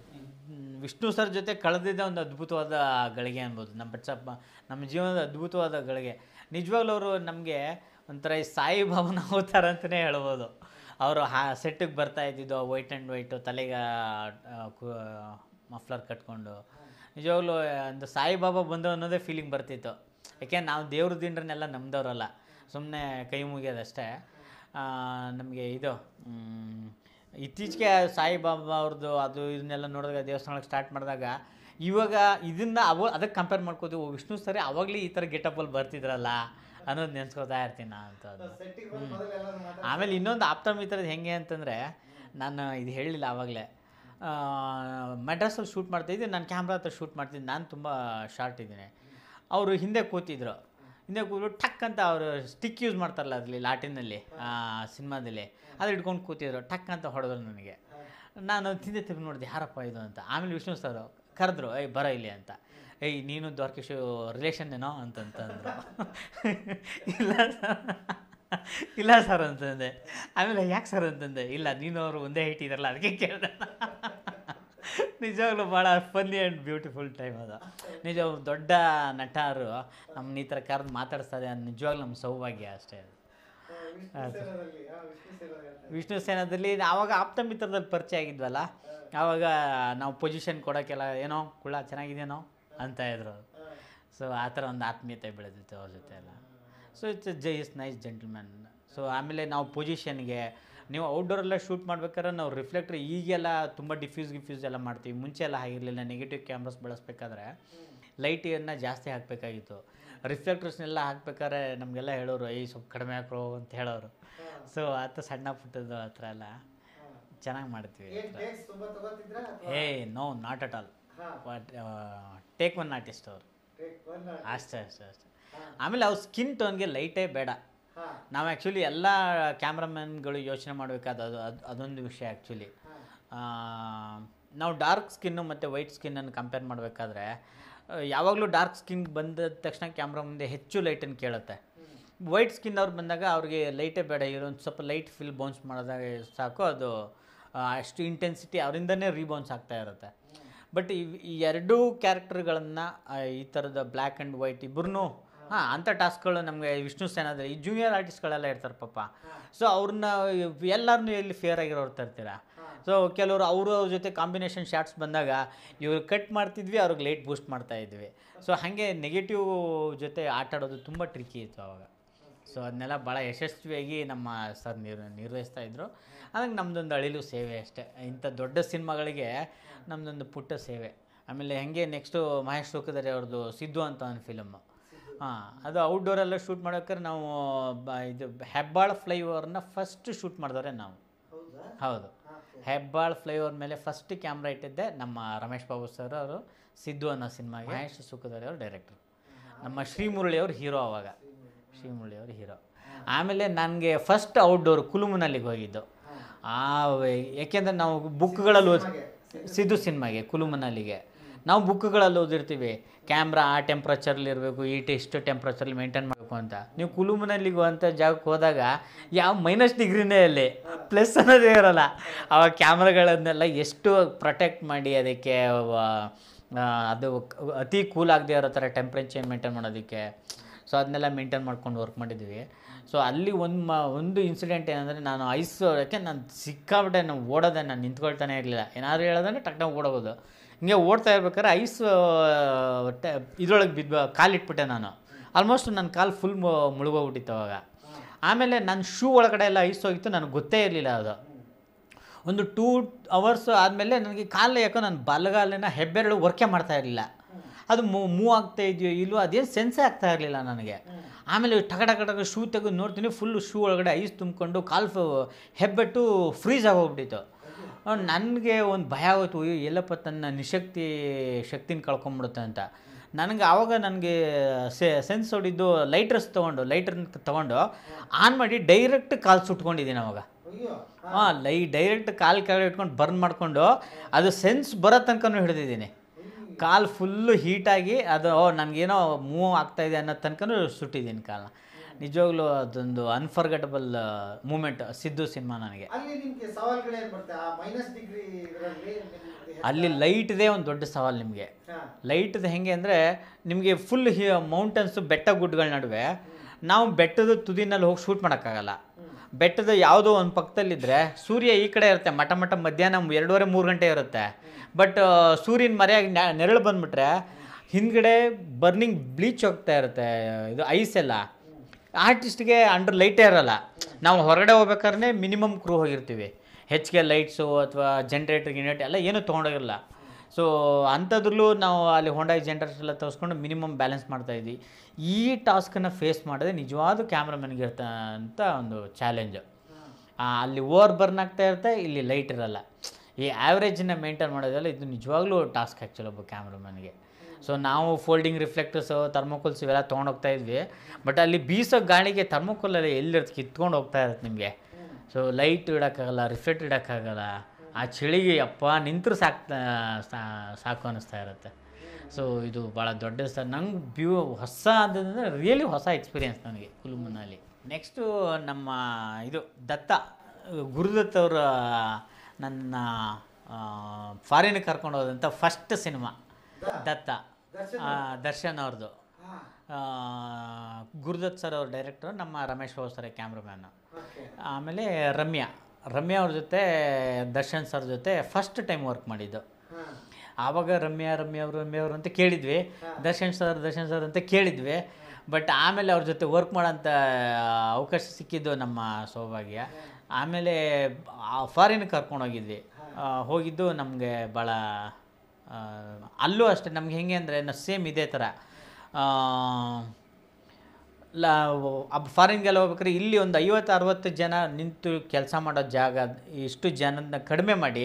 ವಿಷ್ಣು ಸರ್ ಜೊತೆ ಕಳೆದಿದ್ದ ಒಂದು ಅದ್ಭುತವಾದ ಗಳಿಗೆ ಅನ್ಬೋದು ನಮ್ಮ ಬಟ್ಸಪ್ಪ ನಮ್ಮ ಜೀವನದ ಅದ್ಭುತವಾದ ಗಳಿಗೆ ನಿಜವಾಗ್ಲೂ ಅವರು ನಮಗೆ ಒಂಥರ ಈ ಸಾಯಿಬಾಬನ ಅವತಾರ ಅಂತಲೇ ಹೇಳ್ಬೋದು ಅವರು ಹಾ ಸೆಟ್ಟಿಗೆ ಬರ್ತಾ ಇದ್ದಿದ್ದು ವೈಟ್ ಆ್ಯಂಡ್ ವೈಟು ತಲೆಗೆ ಮಫ್ಲರ್ ಕಟ್ಕೊಂಡು ನಿಜವಾಗ್ಲೂ ಒಂದು ಸಾಯಿಬಾಬಾ ಬಂದು ಅನ್ನೋದೇ ಫೀಲಿಂಗ್ ಬರ್ತಿತ್ತು ಯಾಕೆ ನಾವು ದೇವ್ರ ದಿಂಡ್ರನ್ನೆಲ್ಲ ನಂಬ್ದವ್ರಲ್ಲ ಸುಮ್ಮನೆ ಕೈ ಮುಗಿಯೋದಷ್ಟೇ ನಮಗೆ ಇದು ಇತ್ತೀಚೆಗೆ ಸಾಯಿಬಾಬಾ ಅವ್ರದ್ದು ಅದು ಇದನ್ನೆಲ್ಲ ನೋಡಿದಾಗ ದೇವಸ್ಥಾನಕ್ಕೆ ಸ್ಟಾರ್ಟ್ ಮಾಡಿದಾಗ ಇವಾಗ ಇದನ್ನು ಅವ ಅದಕ್ಕೆ ಕಂಪೇರ್ ಮಾಡ್ಕೋತೀವಿ ವಿಷ್ಣು ಸರಿ ಅವಾಗಲೇ ಈ ಥರ ಗೆಟಪಲ್ಲಿ ಬರ್ತಿದ್ರಲ್ಲ ಅನ್ನೋದು ನೆನೆಸ್ಕೊತಾ ಇರ್ತೀನಿ ನಾನು ಅಂತ ಆಮೇಲೆ ಇನ್ನೊಂದು ಈ ಥರದ್ದು ಹೆಂಗೆ ಅಂತಂದರೆ ನಾನು ಇದು ಹೇಳಿಲ್ಲ ಆವಾಗಲೇ ಮೆಡ್ರಾಸಲ್ಲಿ ಶೂಟ್ ಮಾಡ್ತಾಯಿದ್ದೆ ನಾನು ಕ್ಯಾಮ್ರಾ ಹತ್ರ ಶೂಟ್ ಮಾಡ್ತಿದ್ದೆ ನಾನು ತುಂಬ ಶಾರ್ಟ್ ಇದ್ದೀನಿ ಅವರು ಹಿಂದೆ ಕೂತಿದ್ರು ಹಿಂದೆ ಕೂತು ಟಕ್ ಅಂತ ಅವರು ಸ್ಟಿಕ್ ಯೂಸ್ ಮಾಡ್ತಾರಲ್ಲ ಅದರಲ್ಲಿ ಲಾಟಿನಲ್ಲಿ ಸಿನಿಮಾದಲ್ಲಿ ಅದು ಇಟ್ಕೊಂಡು ಕೂತಿದ್ರು ಟಕ್ ಅಂತ ಹೊಡೆದ್ರು ನನಗೆ ನಾನು ತಿಂದೆ ತಿರುಗಿ ನೋಡಿದೆ ಯಾರಪ್ಪ ಇದು ಅಂತ ಆಮೇಲೆ ವಿಷ್ಣು ಸರ್ ಕರೆದ್ರು ಏಯ್ ಬರ ಇಲ್ಲಿ ಅಂತ ಏಯ್ ನೀನು ದ್ವಾರಕೇಶು ರಿಲೇಷನ್ ಏನೋ ಅಂತಂತಂದ್ರು ಇಲ್ಲ ಸರ್ ಇಲ್ಲ ಸರ್ ಅಂತಂದೆ ಆಮೇಲೆ ಯಾಕೆ ಸರ್ ಅಂತಂದೆ ಇಲ್ಲ ನೀನು ಅವರು ಒಂದೇ ಇದಾರಲ್ಲ ಅದಕ್ಕೆ ಕೇಳಿದೆ ನಿಜವಾಗ್ಲೂ ಭಾಳ ಫನ್ನಿ ಆ್ಯಂಡ್ ಬ್ಯೂಟಿಫುಲ್ ಟೈಮ್ ಅದು ನಿಜ ದೊಡ್ಡ ನಟರು ನಮ್ಮ ಈ ಥರ ಕರೆದು ಮಾತಾಡಿಸ್ತಾರೆ ಅದು ನಿಜವಾಗ್ಲೂ ನಮ್ಮ ಸೌಭಾಗ್ಯ ಅಷ್ಟೇ ವಿಷ್ಣು ಸೇನಾದಲ್ಲಿ ಆವಾಗ ಆಪ್ತ ಮಿತ್ರದಲ್ಲಿ ಪರಿಚಯ ಆಗಿದ್ವಲ್ಲ ಆವಾಗ ನಾವು ಪೊಸಿಷನ್ ಕೊಡೋಕ್ಕೆಲ್ಲ ಏನೋ ಕುಳ ಚೆನ್ನಾಗಿದೆಯೇನೋ ಅಂತ ಇದ್ರು ಸೊ ಆ ಥರ ಒಂದು ಆತ್ಮೀಯತೆ ಬೆಳೆದಿತ್ತು ಅವ್ರ ಜೊತೆ ಎಲ್ಲ so it's Jai is nice gentleman so ಆಮೇಲೆ ನಾವು ಪೊಸಿಷನ್ಗೆ ನೀವು ಔಟ್ಡೋರೆಲ್ಲ ಶೂಟ್ ಮಾಡ್ಬೇಕಾದ್ರೆ ನಾವು ರಿಫ್ಲೆಕ್ಟ್ರ್ ಈಗೆಲ್ಲ ತುಂಬ ಡಿಫ್ಯೂಸ್ ಗಿಫ್ಯೂಸ್ ಎಲ್ಲ ಮಾಡ್ತೀವಿ ಮುಂಚೆ ಎಲ್ಲ ಆಗಿರಲಿಲ್ಲ ನೆಗೆಟಿವ್ ಕ್ಯಾಮ್ರಾಸ್ ಬಳಸಬೇಕಾದ್ರೆ ಲೈಟಿಯನ್ನು ಜಾಸ್ತಿ ಹಾಕಬೇಕಾಗಿತ್ತು ರಿಫ್ಲೆಕ್ಟರ್ಸ್ನೆಲ್ಲ ಹಾಕ್ಬೇಕಾದ್ರೆ ನಮಗೆಲ್ಲ ಹೇಳೋರು ಐ ಸ್ವಲ್ಪ ಕಡಿಮೆ ಹಾಕೋ ಅಂತ ಹೇಳೋರು ಸೊ ಅತ್ತ ಸಣ್ಣ ಪುಟ್ಟದ್ದು ಆ ಥರ ಎಲ್ಲ ಚೆನ್ನಾಗಿ ಮಾಡ್ತೀವಿ ಏ no not at all what take one artist ಅವರು ಅಷ್ಟೇ ಅಷ್ಟೇ ಅಷ್ಟೇ ಆಮೇಲೆ ಅವ್ರ ಸ್ಕಿನ್ ಟೋನ್ಗೆ ಲೈಟೇ ಬೇಡ ನಾವು ಆ್ಯಕ್ಚುಲಿ ಎಲ್ಲ ಕ್ಯಾಮ್ರಾಮನ್ಗಳು ಯೋಚನೆ ಮಾಡಬೇಕಾದ ಅದು ಅದೊಂದು ವಿಷಯ ಆ್ಯಕ್ಚುಲಿ ನಾವು ಡಾರ್ಕ್ ಸ್ಕಿನ್ನು ಮತ್ತು ವೈಟ್ ಸ್ಕಿನ್ನನ್ನು ಕಂಪೇರ್ ಮಾಡಬೇಕಾದ್ರೆ ಯಾವಾಗಲೂ ಡಾರ್ಕ್ ಸ್ಕಿನ್ ಬಂದ ತಕ್ಷಣ ಕ್ಯಾಮ್ರಾ ಮುಂದೆ ಹೆಚ್ಚು ಲೈಟನ್ನು ಕೇಳುತ್ತೆ ವೈಟ್ ಸ್ಕಿನ್ ಅವ್ರು ಬಂದಾಗ ಅವ್ರಿಗೆ ಲೈಟೇ ಬೇಡ ಒಂದು ಸ್ವಲ್ಪ ಲೈಟ್ ಫಿಲ್ ಬೌನ್ಸ್ ಮಾಡಿದಾಗ ಸಾಕು ಅದು ಅಷ್ಟು ಇಂಟೆನ್ಸಿಟಿ ಅವರಿಂದನೇ ರೀಬೌನ್ಸ್ ಆಗ್ತಾ ಇರುತ್ತೆ ಬಟ್ ಈ ಎರಡೂ ಕ್ಯಾರೆಕ್ಟರ್ಗಳನ್ನು ಈ ಥರದ ಬ್ಲ್ಯಾಕ್ ಆ್ಯಂಡ್ ವೈಟ್ ಇಬ್ಬರೂ ಹಾಂ ಅಂಥ ಟಾಸ್ಕ್ಗಳು ನಮಗೆ ವಿಷ್ಣು ಸೇನಾದಲ್ಲಿ ಈ ಜೂನಿಯರ್ ಆರ್ಟಿಸ್ಟ್ಗಳೆಲ್ಲ ಇರ್ತಾರೆ ಪಾಪ ಸೊ ಅವ್ರನ್ನ ಎಲ್ಲರನ್ನೂ ಇಲ್ಲಿ ಫೇರ್ ಆಗಿರೋರು ತರ್ತೀರ ಸೊ ಕೆಲವರು ಅವರು ಅವ್ರ ಜೊತೆ ಕಾಂಬಿನೇಷನ್ ಶಾರ್ಟ್ಸ್ ಬಂದಾಗ ಇವರು ಕಟ್ ಮಾಡ್ತಿದ್ವಿ ಅವ್ರಿಗೆ ಲೇಟ್ ಬೂಸ್ಟ್ ಮಾಡ್ತಾ ಇದ್ವಿ ಸೊ ಹಾಗೆ ನೆಗೆಟಿವ್ ಜೊತೆ ಆಟ ಆಡೋದು ತುಂಬ ಟ್ರಿಕಿ ಇತ್ತು ಅವಾಗ ಸೊ ಅದನ್ನೆಲ್ಲ ಭಾಳ ಯಶಸ್ವಿಯಾಗಿ ನಮ್ಮ ಸರ್ ನಿರ್ ನಿರ್ವಹಿಸ್ತಾ ಇದ್ದರು ಅದಕ್ಕೆ ನಮ್ಮದೊಂದು ಅಳಿಲು ಸೇವೆ ಅಷ್ಟೇ ಇಂಥ ದೊಡ್ಡ ಸಿನಿಮಾಗಳಿಗೆ ನಮ್ಮದೊಂದು ಪುಟ್ಟ ಸೇವೆ ಆಮೇಲೆ ಹಾಗೆ ನೆಕ್ಸ್ಟು ಮಹೇಶ್ ಲೋಕದರಿ ಅವ್ರದ್ದು ಸಿದ್ದು ಅಂತ ಒಂದು ಫಿಲಮ್ಮು ಹಾಂ ಅದು ಔಟ್ಡೋರೆಲ್ಲ ಶೂಟ್ ಮಾಡೋಕೆ ನಾವು ಬ- ಇದು ಹೆಬ್ಬಾಳ ಫ್ಲೈಓವರ್ನ ಫಸ್ಟ್ ಶೂಟ್ ಮಾಡಿದವ್ರೆ ನಾವು ಹೌದು ಹೆಬ್ಬಾಳ್ ಫ್ಲೈಓವರ್ ಮೇಲೆ ಫಸ್ಟ್ ಕ್ಯಾಮ್ರಾ ಇಟ್ಟಿದ್ದೆ ನಮ್ಮ ರಮೇಶ್ ಬಾಬು ಸರ್ ಅವರು ಸಿದ್ದು ಅನ್ನೋ ಸಿನಿಮಾಗೆ ಮಹೇಶ್ ಸುಖದರಿ ಅವರು ಡೈರೆಕ್ಟರ್ ನಮ್ಮ ಶ್ರೀಮುರಳಿ ಅವರು ಹೀರೋ ಅವಾಗ ಶ್ರೀಮುರಳಿ ಅವರು ಹೀರೋ ಆಮೇಲೆ ನನಗೆ ಫಸ್ಟ್ ಔಟ್ಡೋರ್ ಕುಲುಮನಲ್ಲಿಗೆ ಹೋಗಿದ್ದು ಆ ಏಕೆಂದರೆ ನಾವು ಬುಕ್ಗಳಲ್ಲಿ ಸಿದ್ದು ಸಿನಿಮಾಗೆ ಕುಲುಮನಲ್ಲಿಗೆ ನಾವು ಬುಕ್ಗಳಲ್ಲಿ ಓದಿರ್ತೀವಿ ಕ್ಯಾಮ್ರಾ ಆ ಟೆಂಪ್ರೇಚರ್ಲಿ ಇರಬೇಕು ಈ ಟೆಸ್ಟ್ ಟೆಂಪ್ರೇಚರ್ಲಿ ಮೇಂಟೈನ್ ಮಾಡಬೇಕು ಅಂತ ನೀವು ಕುಲುಮನಲ್ಲಿಗೋ ಅಂತ ಜಾಗಕ್ಕೆ ಹೋದಾಗ ಯಾವ ಮೈನಸ್ ಡಿಗ್ರಿನೇ ಅಲ್ಲಿ ಪ್ಲಸ್ ಅನ್ನೋದೇ ಇರೋಲ್ಲ ಆವಾಗ ಕ್ಯಾಮ್ರಾಗಳನ್ನೆಲ್ಲ ಎಷ್ಟು ಪ್ರೊಟೆಕ್ಟ್ ಮಾಡಿ ಅದಕ್ಕೆ ಅದು ಅತಿ ಕೂಲ್ ಆಗದೇ ಇರೋ ಥರ ಟೆಂಪ್ರೇಚರ್ ಮೇಂಟೈನ್ ಮಾಡೋದಕ್ಕೆ ಸೊ ಅದನ್ನೆಲ್ಲ ಮೇಂಟೈನ್ ಮಾಡ್ಕೊಂಡು ವರ್ಕ್ ಮಾಡಿದ್ವಿ ಸೊ ಅಲ್ಲಿ ಒಂದು ಮ ಒಂದು ಇನ್ಸಿಡೆಂಟ್ ಏನಂದರೆ ನಾನು ಐಸ್ ಯಾಕೆ ನಾನು ಸಿಕ್ಕಾಬಿಟ್ಟೆ ನಾನು ಓಡೋದೇ ನಾನು ನಿಂತ್ಕೊಳ್ತಾನೆ ಇರಲಿಲ್ಲ ಏನಾದರೂ ಹೇಳೋದಂದ್ರೆ ಟಕ್ನಾಗಿ ಓಡೋಗೋದು ಹಿಂಗೆ ಓಡ್ತಾ ಇರ್ಬೇಕಾದ್ರೆ ಐಸ್ ಇದ್ರೊಳಗೆ ಬಿದ್ದು ಕಾಲಿಟ್ಬಿಟ್ಟೆ ನಾನು ಆಲ್ಮೋಸ್ಟ್ ನನ್ನ ಕಾಲು ಫುಲ್ ಮುಳುಗೋಗ್ಬಿಟ್ಟಿತ್ತು ಅವಾಗ ಆಮೇಲೆ ನನ್ನ ಶೂ ಒಳಗಡೆ ಎಲ್ಲ ಐಸ್ ಹೋಗಿತ್ತು ನನಗೆ ಗೊತ್ತೇ ಇರಲಿಲ್ಲ ಅದು ಒಂದು ಟೂ ಅವರ್ಸ್ ಆದಮೇಲೆ ನನಗೆ ಕಾಲು ಯಾಕೋ ನನ್ನ ಬಲಗಾಲಿನ ಹೆಬ್ಬೆರಳು ವರ್ಕೆ ಮಾಡ್ತಾ ಇರಲಿಲ್ಲ ಅದು ಮೂವ್ ಆಗ್ತಾ ಇದೆಯೋ ಇಲ್ವೋ ಅದೇನು ಸೆನ್ಸೇ ಆಗ್ತಾ ಇರಲಿಲ್ಲ ನನಗೆ ಆಮೇಲೆ ಟಕ ಟಕ ಟಕ ಶೂ ತೆಗೆದು ನೋಡ್ತೀನಿ ಫುಲ್ ಶೂ ಒಳಗಡೆ ಐಸ್ ತುಂಬಿಕೊಂಡು ಕಾಲು ಹೆಬ್ಬೆಟ್ಟು ಫ್ರೀಜ್ ಆಗೋಗ್ಬಿಟ್ಟಿತ್ತು ನನಗೆ ಒಂದು ಭಯ ಆಗುತ್ತೆ ಅಯ್ಯೋ ಎಲ್ಲಪ್ಪ ತನ್ನ ನಿಶಕ್ತಿ ಶಕ್ತಿನ ಕಳ್ಕೊಂಬಿಡುತ್ತೆ ಅಂತ ನನಗೆ ಆವಾಗ ನನಗೆ ಸೆನ್ಸ್ ಹೊಡಿದ್ದು ಲೈಟ್ರಸ್ ತೊಗೊಂಡು ಲೈಟರ್ ತೊಗೊಂಡು ಆನ್ ಮಾಡಿ ಡೈರೆಕ್ಟ್ ಕಾಲು ಸುಟ್ಕೊಂಡಿದ್ದೀನಿ ಅವಾಗ ಹಾಂ ಲೈ ಡೈರೆಕ್ಟ್ ಕಾಲು ಕೆಳಗೆ ಇಟ್ಕೊಂಡು ಬರ್ನ್ ಮಾಡಿಕೊಂಡು ಅದು ಸೆನ್ಸ್ ಬರೋ ತನಕನೂ ಹಿಡಿದಿದ್ದೀನಿ ಕಾಲು ಫುಲ್ಲು ಹೀಟಾಗಿ ಅದು ನನಗೇನೋ ಮೂವ್ ಆಗ್ತಾಯಿದೆ ಅನ್ನೋ ತನಕನೂ ಸುಟ್ಟಿದ್ದೀನಿ ಕಾಲನ್ನ ನಿಜವಾಗ್ಲೂ ಅದೊಂದು ಅನ್ಫರ್ಗೆಟಬಲ್ ಮೂಮೆಂಟ್ ಸಿದ್ದು ಸಿನಿಮಾ ನನಗೆ ಅಲ್ಲಿ ಇದೆ ಒಂದು ದೊಡ್ಡ ಸವಾಲು ನಿಮಗೆ ಲೈಟ್ದು ಹೆಂಗೆ ಅಂದರೆ ನಿಮಗೆ ಫುಲ್ ಹಿ ಮೌಂಟನ್ಸು ಬೆಟ್ಟ ಗುಡ್ಡಗಳ ನಡುವೆ ನಾವು ಬೆಟ್ಟದ ತುದಿನಲ್ಲಿ ಹೋಗಿ ಶೂಟ್ ಮಾಡೋಕ್ಕಾಗಲ್ಲ ಬೆಟ್ಟದ ಯಾವುದೋ ಒಂದು ಪಕ್ಕದಲ್ಲಿದ್ದರೆ ಸೂರ್ಯ ಈ ಕಡೆ ಇರುತ್ತೆ ಮಟ ಮಟ ಮಧ್ಯಾಹ್ನ ಎರಡೂವರೆ ಮೂರು ಗಂಟೆ ಇರುತ್ತೆ ಬಟ್ ಸೂರ್ಯನ ಮರೆಯಾಗಿ ನೆರಳು ಬಂದುಬಿಟ್ರೆ ಹಿಂದ್ಗಡೆ ಬರ್ನಿಂಗ್ ಬ್ಲೀಚ್ ಹೋಗ್ತಾ ಇರುತ್ತೆ ಇದು ಐಸ್ ಎಲ್ಲ ಆರ್ಟಿಸ್ಟ್ಗೆ ಅಂಡರ್ ಲೈಟೇ ಇರಲ್ಲ ನಾವು ಹೊರಗಡೆ ಹೋಗ್ಬೇಕಾದ್ರೆ ಮಿನಿಮಮ್ ಕ್ರೂ ಹೋಗಿರ್ತೀವಿ ಹೆಚ್ಚಿಗೆ ಲೈಟ್ಸು ಅಥವಾ ಜನ್ರೇಟರ್ ಗಿನ್ರೇಟ್ ಎಲ್ಲ ಏನೂ ತೊಗೊಂಡೋಗಿರಲ್ಲ ಸೊ ಅಂಥದ್ರಲ್ಲೂ ನಾವು ಅಲ್ಲಿ ಹೊಂಡಾಯಿ ಜನ್ರೇಟರ್ ಎಲ್ಲ ತೋರಿಸ್ಕೊಂಡು ಮಿನಿಮಮ್ ಬ್ಯಾಲೆನ್ಸ್ ಮಾಡ್ತಾ ಇದ್ವಿ ಈ ಟಾಸ್ಕನ್ನು ಫೇಸ್ ಮಾಡೋದೇ ನಿಜವಾದ ಕ್ಯಾಮ್ರಾಮನ್ಗೆ ಅಂತ ಒಂದು ಚಾಲೆಂಜು ಅಲ್ಲಿ ಓವರ್ ಬರ್ನ್ ಆಗ್ತಾ ಇರುತ್ತೆ ಇಲ್ಲಿ ಲೈಟ್ ಇರಲ್ಲ ಈ ಆ್ಯಾವ್ರೇಜನ್ನ ಮೇಂಟೈನ್ ಮಾಡೋದೆಲ್ಲ ಇದು ನಿಜವಾಗ್ಲೂ ಟಾಸ್ಕ್ ಆ್ಯಕ್ಚುಲಿ ಒಬ್ಬ ಕ್ಯಾಮ್ರಾಮನ್ಗೆ ಸೊ ನಾವು ಫೋಲ್ಡಿಂಗ್ ರಿಫ್ಲೆಕ್ಟರ್ಸು ಥರ್ಮೋಕೋಲ್ಸ್ ಇವೆಲ್ಲ ತೊಗೊಂಡೋಗ್ತಾ ಇದ್ವಿ ಬಟ್ ಅಲ್ಲಿ ಬೀಸೋ ಗಾಳಿಗೆ ಎಲ್ಲ ಎಲ್ಲಿರುತ್ತೆ ಕಿತ್ಕೊಂಡು ಹೋಗ್ತಾ ಇರುತ್ತೆ ನಿಮಗೆ ಸೊ ಲೈಟ್ ಇಡೋಕ್ಕಾಗಲ್ಲ ರಿಫ್ಲೆಕ್ಟ್ ಇಡೋಕ್ಕಾಗಲ್ಲ ಆ ಚಳಿಗೆ ಅಪ್ಪ ನಿಂತರೂ ಸಾಕ್ ಸಾಕು ಅನ್ನಿಸ್ತಾ ಇರುತ್ತೆ ಸೊ ಇದು ಭಾಳ ದೊಡ್ಡ ಸರ್ ನಂಗೆ ಬ್ಯೂ ಹೊಸ ಅಂತಂದರೆ ರಿಯಲಿ ಹೊಸ ಎಕ್ಸ್ಪೀರಿಯನ್ಸ್ ನನಗೆ ಕುಲುಮನಲ್ಲಿ ನೆಕ್ಸ್ಟು ನಮ್ಮ ಇದು ದತ್ತ ಗುರುದತ್ ಅವರ ನನ್ನ ಫಾರಿನ್ಗೆ ಕರ್ಕೊಂಡು ಹೋದಂಥ ಫಸ್ಟ್ ಸಿನಿಮಾ ದತ್ತ ದರ್ಶನ್ ಅವ್ರದ್ದು ಗುರುದತ್ ಸರ್ ಅವ್ರ ಡೈರೆಕ್ಟರ್ ನಮ್ಮ ರಮೇಶ್ ಬಾಬು ಸರ್ ಕ್ಯಾಮ್ರಾಮ್ಯಾನು ಆಮೇಲೆ ರಮ್ಯಾ ರಮ್ಯಾ ಅವ್ರ ಜೊತೆ ದರ್ಶನ್ ಸರ್ ಜೊತೆ ಫಸ್ಟ್ ಟೈಮ್ ವರ್ಕ್ ಮಾಡಿದ್ದು ಆವಾಗ ರಮ್ಯಾ ರಮ್ಯಾ ಅವರು ರಮ್ಯಾ ಅವರು ಅಂತ ಕೇಳಿದ್ವಿ ದರ್ಶನ್ ಸರ್ ದರ್ಶನ್ ಸರ್ ಅಂತ ಕೇಳಿದ್ವಿ ಬಟ್ ಆಮೇಲೆ ಅವ್ರ ಜೊತೆ ವರ್ಕ್ ಮಾಡೋಂಥ ಅವಕಾಶ ಸಿಕ್ಕಿದ್ದು ನಮ್ಮ ಸೌಭಾಗ್ಯ ಆಮೇಲೆ ಫಾರಿನ್ಗೆ ಕರ್ಕೊಂಡೋಗಿದ್ವಿ ಹೋಗಿದ್ದು ನಮಗೆ ಭಾಳ ಅಲ್ಲೂ ಅಷ್ಟೇ ನಮ್ಗೆ ಹೆಂಗೆ ಅಂದರೆ ಸೇಮ್ ಇದೇ ಥರ ಲ ಅಬ್ ಫಾರಿನ್ಗೆಲ್ಲ ಹೋಗ್ಬೇಕಾದ್ರೆ ಇಲ್ಲಿ ಒಂದು ಐವತ್ತು ಅರವತ್ತು ಜನ ನಿಂತು ಕೆಲಸ ಮಾಡೋ ಜಾಗ ಇಷ್ಟು ಜನನ ಕಡಿಮೆ ಮಾಡಿ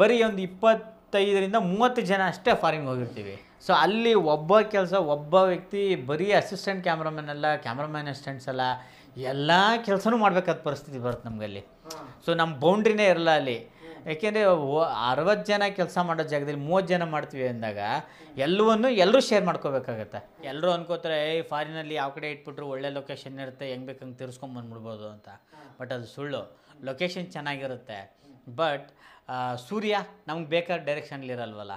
ಬರೀ ಒಂದು ಇಪ್ಪತ್ತೈದರಿಂದ ಮೂವತ್ತು ಜನ ಅಷ್ಟೇ ಫಾರಿನ್ಗೆ ಹೋಗಿರ್ತೀವಿ ಸೊ ಅಲ್ಲಿ ಒಬ್ಬ ಕೆಲಸ ಒಬ್ಬ ವ್ಯಕ್ತಿ ಬರೀ ಅಸಿಸ್ಟೆಂಟ್ ಕ್ಯಾಮ್ರಾಮನ್ ಅಲ್ಲ ಕ್ಯಾಮ್ರಾಮನ್ ಅಸಿಸ್ಟೆಂಟ್ಸ್ ಅಲ್ಲ ಎಲ್ಲ ಕೆಲಸನೂ ಮಾಡಬೇಕಾದ ಪರಿಸ್ಥಿತಿ ಬರುತ್ತೆ ನಮಗಲ್ಲಿ ಸೊ ನಮ್ಮ ಬೌಂಡ್ರಿನೇ ಇರಲ್ಲ ಅಲ್ಲಿ ಯಾಕೆಂದರೆ ಅರವತ್ತು ಜನ ಕೆಲಸ ಮಾಡೋ ಜಾಗದಲ್ಲಿ ಮೂವತ್ತು ಜನ ಮಾಡ್ತೀವಿ ಅಂದಾಗ ಎಲ್ಲವನ್ನು ಎಲ್ಲರೂ ಶೇರ್ ಮಾಡ್ಕೋಬೇಕಾಗತ್ತೆ ಎಲ್ಲರೂ ಅನ್ಕೋತಾರೆ ಏಯ್ ಫಾರಿನಲ್ಲಿ ಯಾವ ಕಡೆ ಇಟ್ಬಿಟ್ರು ಒಳ್ಳೆ ಲೊಕೇಶನ್ ಇರುತ್ತೆ ಹೆಂಗೆ ಬೇಕಂಗೆ ತಿರ್ಸ್ಕೊಂಡು ಬಂದ್ಬಿಡ್ಬೋದು ಅಂತ ಬಟ್ ಅದು ಸುಳ್ಳು ಲೊಕೇಶನ್ ಚೆನ್ನಾಗಿರುತ್ತೆ ಬಟ್ ಸೂರ್ಯ ನಮ್ಗೆ ಬೇಕಾದ ಡೈರೆಕ್ಷನ್ಲಿರಲ್ವಲ್ಲ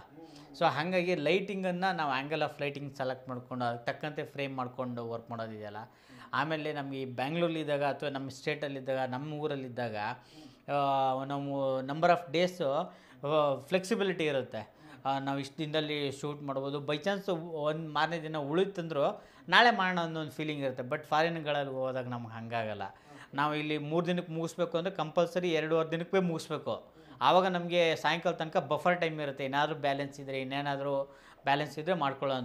ಸೊ ಹಾಗಾಗಿ ಲೈಟಿಂಗನ್ನು ನಾವು ಆ್ಯಂಗಲ್ ಆಫ್ ಲೈಟಿಂಗ್ ಸೆಲೆಕ್ಟ್ ಮಾಡ್ಕೊಂಡು ಅದಕ್ಕೆ ತಕ್ಕಂತೆ ಫ್ರೇಮ್ ಮಾಡ್ಕೊಂಡು ವರ್ಕ್ ಮಾಡೋದಿದೆಯಲ್ಲ ಆಮೇಲೆ ನಮಗೆ ಈ ಬ್ಯಾಂಗ್ಳೂರಲ್ಲಿದ್ದಾಗ ಅಥವಾ ನಮ್ಮ ಸ್ಟೇಟಲ್ಲಿದ್ದಾಗ ನಮ್ಮ ಊರಲ್ಲಿದ್ದಾಗ ನಾವು ನಂಬರ್ ಆಫ್ ಡೇಸು ಫ್ಲೆಕ್ಸಿಬಿಲಿಟಿ ಇರುತ್ತೆ ನಾವು ಇಷ್ಟು ದಿನದಲ್ಲಿ ಶೂಟ್ ಮಾಡ್ಬೋದು ಬೈ ಚಾನ್ಸ್ ಒಂದು ಮಾರನೇ ದಿನ ಉಳಿತಂದ್ರು ನಾಳೆ ಮಾಡೋಣ ಅನ್ನೋ ಒಂದು ಫೀಲಿಂಗ್ ಇರುತ್ತೆ ಬಟ್ ಫಾರಿನ್ಗಳಲ್ಲಿ ಹೋದಾಗ ನಮ್ಗೆ ಹಾಗಾಗಲ್ಲ ನಾವು ಇಲ್ಲಿ ಮೂರು ದಿನಕ್ಕೆ ಮುಗಿಸ್ಬೇಕು ಅಂದರೆ ಕಂಪಲ್ಸರಿ ಎರಡೂವರೆ ದಿನಕ್ಕೆ ಮುಗಿಸ್ಬೇಕು ಆವಾಗ ನಮಗೆ ಸಾಯಂಕಾಲ ತನಕ ಬಫರ್ ಟೈಮ್ ಇರುತ್ತೆ ಏನಾದರೂ ಬ್ಯಾಲೆನ್ಸ್ ಇದ್ದರೆ ಇನ್ನೇನಾದರೂ ಬ್ಯಾಲೆನ್ಸ್ ಇದ್ದರೆ ಮಾಡ್ಕೊಳ್ಳೋ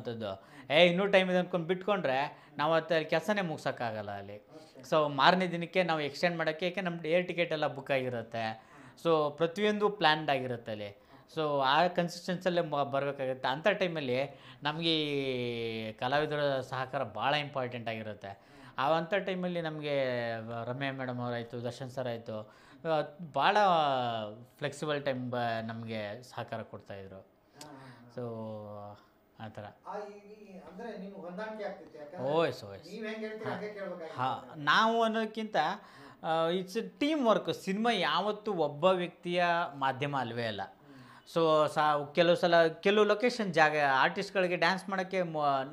ಏ ಇನ್ನೂ ಟೈಮ್ ಇದೆ ಅಂದ್ಕೊಂಡು ಬಿಟ್ಕೊಂಡ್ರೆ ನಾವು ಅದು ಕೆಲಸನೇ ಮುಗಿಸೋಕ್ಕಾಗಲ್ಲ ಅಲ್ಲಿ ಸೊ ಮಾರನೇ ದಿನಕ್ಕೆ ನಾವು ಎಕ್ಸ್ಟೆಂಡ್ ಮಾಡೋಕ್ಕೆ ಏಕೆ ನಮ್ಮ ಏರ್ ಟಿಕೆಟ್ ಎಲ್ಲ ಬುಕ್ ಆಗಿರುತ್ತೆ ಸೊ ಪ್ರತಿಯೊಂದು ಪ್ಲ್ಯಾನ್ಡ್ ಆಗಿರುತ್ತೆ ಅಲ್ಲಿ ಸೊ ಆ ಕನ್ಸಿಸ್ಟೆನ್ಸಲ್ಲೇ ಬರಬೇಕಾಗುತ್ತೆ ಅಂಥ ಟೈಮಲ್ಲಿ ನಮಗೆ ಈ ಕಲಾವಿದರ ಸಹಕಾರ ಭಾಳ ಇಂಪಾರ್ಟೆಂಟ್ ಆಗಿರುತ್ತೆ ಆ ಅಂಥ ಟೈಮಲ್ಲಿ ನಮಗೆ ರಮ್ಯಾ ಮೇಡಮ್ ಅವರಾಯಿತು ದರ್ಶನ್ ಸರ್ ಆಯಿತು ಭಾಳ ಫ್ಲೆಕ್ಸಿಬಲ್ ಟೈಮ್ ಬ ನಮಗೆ ಸಹಕಾರ ಕೊಡ್ತಾಯಿದ್ರು ಸೊ ಆ ಥರ ಓಯ್ಸ್ ಹಾಂ ನಾವು ಅನ್ನೋದಕ್ಕಿಂತ ಇಟ್ಸ್ ಟೀಮ್ ವರ್ಕ್ ಸಿನಿಮಾ ಯಾವತ್ತೂ ಒಬ್ಬ ವ್ಯಕ್ತಿಯ ಮಾಧ್ಯಮ ಅಲ್ವೇ ಅಲ್ಲ ಸೊ ಸಾ ಕೆಲವು ಸಲ ಕೆಲವು ಲೊಕೇಶನ್ ಜಾಗ ಆರ್ಟಿಸ್ಟ್ಗಳಿಗೆ ಡ್ಯಾನ್ಸ್ ಮಾಡೋಕ್ಕೆ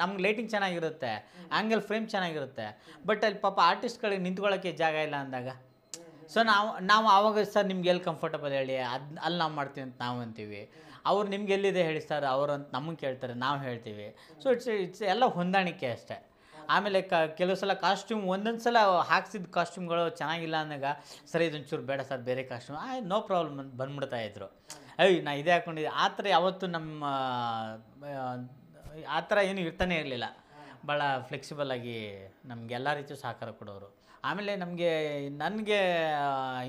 ನಮ್ಗೆ ಲೈಟಿಂಗ್ ಚೆನ್ನಾಗಿರುತ್ತೆ ಆ್ಯಂಗಲ್ ಫ್ರೇಮ್ ಚೆನ್ನಾಗಿರುತ್ತೆ ಬಟ್ ಅಲ್ಲಿ ಪಾಪ ಆರ್ಟಿಸ್ಟ್ಗಳಿಗೆ ನಿಂತ್ಕೊಳ್ಳೋಕ್ಕೆ ಜಾಗ ಇಲ್ಲ ಅಂದಾಗ ಸೊ ನಾವು ನಾವು ಆವಾಗ ಸರ್ ನಿಮ್ಗೆ ಎಲ್ಲಿ ಕಂಫರ್ಟಬಲ್ ಹೇಳಿ ಅದು ಅಲ್ಲಿ ನಾವು ಮಾಡ್ತೀವಿ ಅಂತ ನಾವು ಅಂತೀವಿ ಅವ್ರು ನಿಮ್ಗೆ ಎಲ್ಲಿದೆ ಹೇಳಿ ಸರ್ ಅವರು ಅಂತ ನಮಗೆ ಕೇಳ್ತಾರೆ ನಾವು ಹೇಳ್ತೀವಿ ಸೊ ಇಟ್ಸ್ ಇಟ್ಸ್ ಎಲ್ಲ ಹೊಂದಾಣಿಕೆ ಅಷ್ಟೇ ಆಮೇಲೆ ಕ ಕೆಲವು ಸಲ ಕಾಸ್ಟ್ಯೂಮ್ ಒಂದೊಂದು ಸಲ ಹಾಕ್ಸಿದ ಕಾಸ್ಟ್ಯೂಮ್ಗಳು ಚೆನ್ನಾಗಿಲ್ಲ ಅಂದಾಗ ಸರಿ ಇದೊಂಚೂರು ಬೇಡ ಸರ್ ಬೇರೆ ಕಾಸ್ಟ್ಯೂಮ್ ಆ ನೋ ಪ್ರಾಬ್ಲಮ್ ಅಂತ ಬಂದ್ಬಿಡ್ತಾ ಇದ್ರು ಅಯ್ಯೋ ನಾ ಇದೇ ಹಾಕ್ಕೊಂಡಿದ್ದೆ ಆ ಥರ ಯಾವತ್ತು ನಮ್ಮ ಆ ಥರ ಏನು ಇರ್ತಾನೆ ಇರಲಿಲ್ಲ ಭಾಳ ಫ್ಲೆಕ್ಸಿಬಲ್ ಆಗಿ ನಮ್ಗೆ ರೀತಿಯೂ ಸಹಕಾರ ಕೊಡೋರು ಆಮೇಲೆ ನಮಗೆ ನನಗೆ